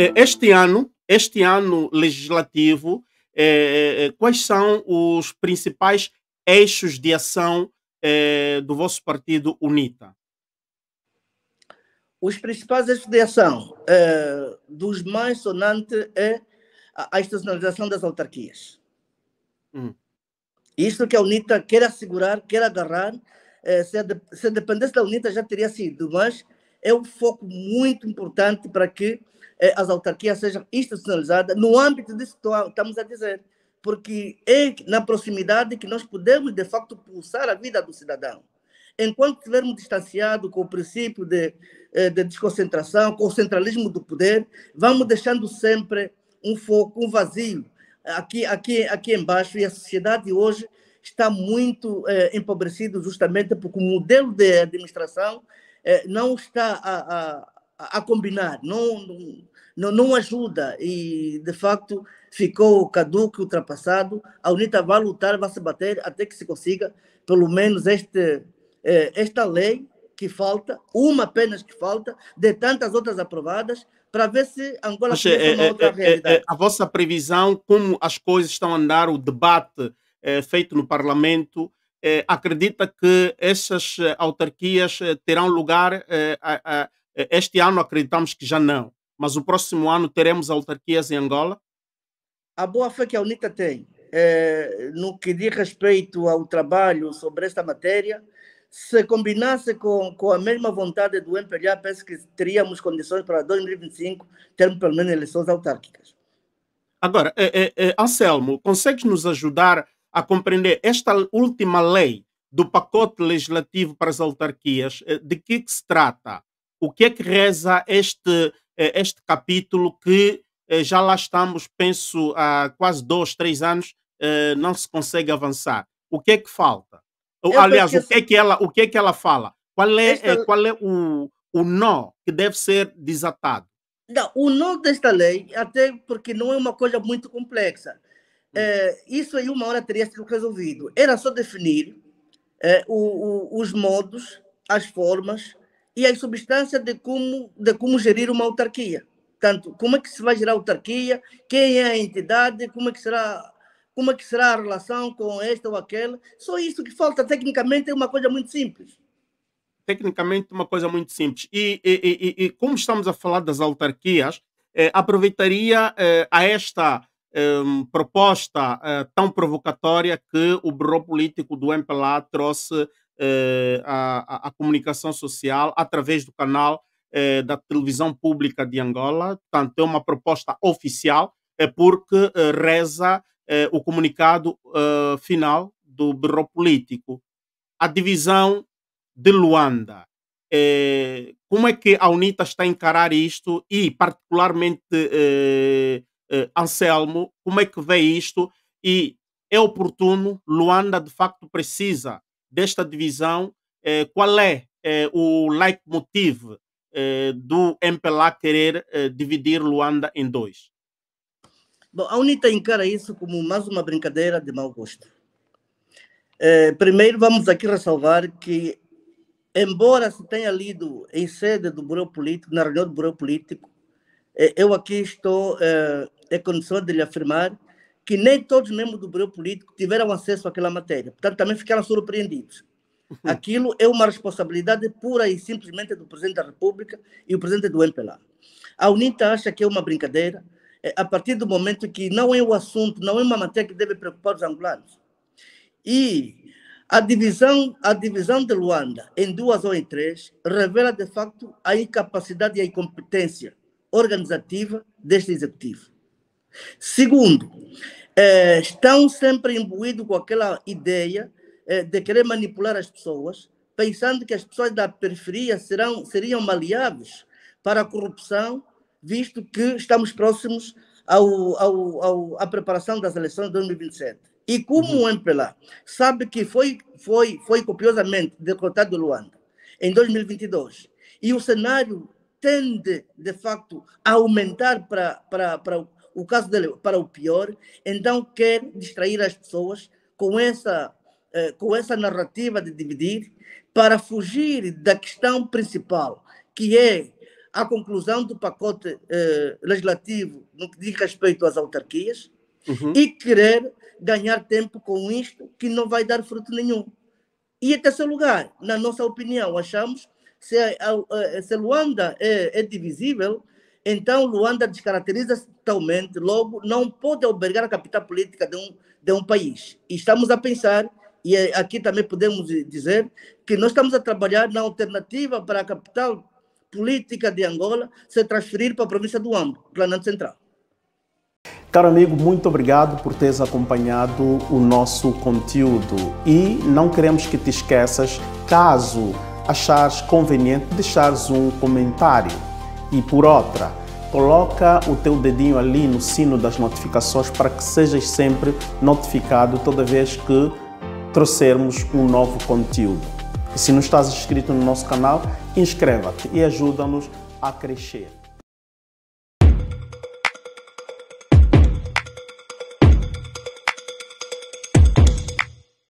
É, este ano, este ano legislativo, é, é, quais são os principais eixos de ação do vosso partido UNITA? Os principais eixos de ação dos mais sonantes é a estacionalização das autarquias. Hum. Isso que a UNITA quer assegurar, quer agarrar. Se, a, se a dependência da UNITA já teria sido, mas é um foco muito importante para que eh, as autarquias sejam institucionalizadas no âmbito disso que estamos a dizer, porque é na proximidade que nós podemos, de facto, pulsar a vida do cidadão. Enquanto estivermos distanciados com o princípio de, eh, de desconcentração, com o centralismo do poder, vamos deixando sempre um foco, um vazio aqui, aqui, aqui embaixo, e a sociedade hoje está muito é, empobrecida justamente porque o modelo de administração é, não está a, a, a combinar, não, não, não ajuda e, de facto, ficou caduco, ultrapassado. A UNITA vai lutar, vai se bater até que se consiga, pelo menos, este, é, esta lei que falta, uma apenas que falta, de tantas outras aprovadas, para ver se Angola Mas, é, uma é, outra é, é, realidade. É, a vossa previsão, como as coisas estão a andar, o debate feito no Parlamento, eh, acredita que essas eh, autarquias eh, terão lugar este ano acreditamos que já não, mas o próximo ano teremos autarquias em Angola? A boa fé que a UNITA tem é, no que diz respeito ao trabalho sobre esta matéria, se combinasse com, com a mesma vontade do MPLA, penso que teríamos condições para 2025 termos pelo menos eleições autárquicas. Agora, é, é, Anselmo, consegues nos ajudar a compreender esta última lei do pacote legislativo para as autarquias, eh, de que, que se trata? O que é que reza este, eh, este capítulo que eh, já lá estamos, penso, há quase dois, três anos, não se consegue avançar? O que é que falta? Eu Aliás, o que, é que ela, o que é que ela fala? Qual é, esta... qual é o, o nó que deve ser desatado? Não, o nó desta lei, até porque não é uma coisa muito complexa. É, isso aí, uma hora teria sido resolvido. Era só definir é, o, o, os modos, as formas e a substância de como, de como gerir uma autarquia. Tanto como é que se vai gerar autarquia, quem é a entidade, como é que será como é que será a relação com esta ou aquela. Só isso que falta. Tecnicamente é uma coisa muito simples. Tecnicamente uma coisa muito simples. E, e, e, e como estamos a falar das autarquias, eh, aproveitaria eh, a esta um, proposta uh, tão provocatória que o Bureau Político do MPLA trouxe uh, à, à comunicação social através do canal uh, da televisão pública de Angola. Portanto, é uma proposta oficial, é porque eh, reza o comunicado final do Bureau Político. A divisão de Luanda. como é que a UNITA está a encarar isto e, particularmente, eh, Anselmo, como é que vê isto? E é oportuno, Luanda de facto precisa desta divisão. Eh, qual é eh, o leitmotiv eh, do MPLA querer eh, dividir Luanda em dois? Bom, a UNITA encara isso como mais uma brincadeira de mau gosto. Eh, primeiro, vamos aqui ressalvar que, embora se tenha lido em sede do bureau Político, na reunião do bureau Político, eu aqui estou é condição de lhe afirmar que nem todos os membros do Bureau Político tiveram acesso àquela matéria. Portanto, também ficaram surpreendidos. Uhum. Aquilo é uma responsabilidade pura e simplesmente do Presidente da República e o Presidente do MPLA. A UNITA acha que é uma brincadeira, é, a partir do momento que não é o assunto, não é uma matéria que deve preocupar os angolanos. E a divisão, a divisão de Luanda em duas ou em três revela, de facto, a incapacidade e a incompetência organizativa deste executivo. Segundo, eh, estão sempre imbuídos com aquela ideia eh, de querer manipular as pessoas, pensando que as pessoas da periferia serão, seriam maleáveis para a corrupção, visto que estamos próximos ao, ao, ao, à preparação das eleições de 2027. E como uhum. o MPLA sabe que foi, foi, foi copiosamente derrotado Luanda em 2022, e o cenário tende, de facto, a aumentar para, para, para, o caso dele para o pior, então quer distrair as pessoas com essa, eh, com essa narrativa de dividir para fugir da questão principal, que é a conclusão do pacote eh, legislativo no que diz respeito às autarquias uhum. e querer ganhar tempo com isto que não vai dar fruto nenhum. E em terceiro lugar, na nossa opinião, achamos se, a, se Luanda é, é divisível, então, Luanda descaracteriza-se totalmente, logo, não pode albergar a capital política de um, de um país. E estamos a pensar, e é, aqui também podemos dizer, que nós estamos a trabalhar na alternativa para a capital política de Angola se transferir para a província do Ambo, Planalto Central. Caro amigo, muito obrigado por teres acompanhado o nosso conteúdo e não queremos que te esqueças, caso achares conveniente, deixares um comentário e por outra, coloca o teu dedinho ali no sino das notificações para que sejas sempre notificado toda vez que trouxermos um novo conteúdo. E se não estás inscrito no nosso canal, inscreva-te e ajuda-nos a crescer.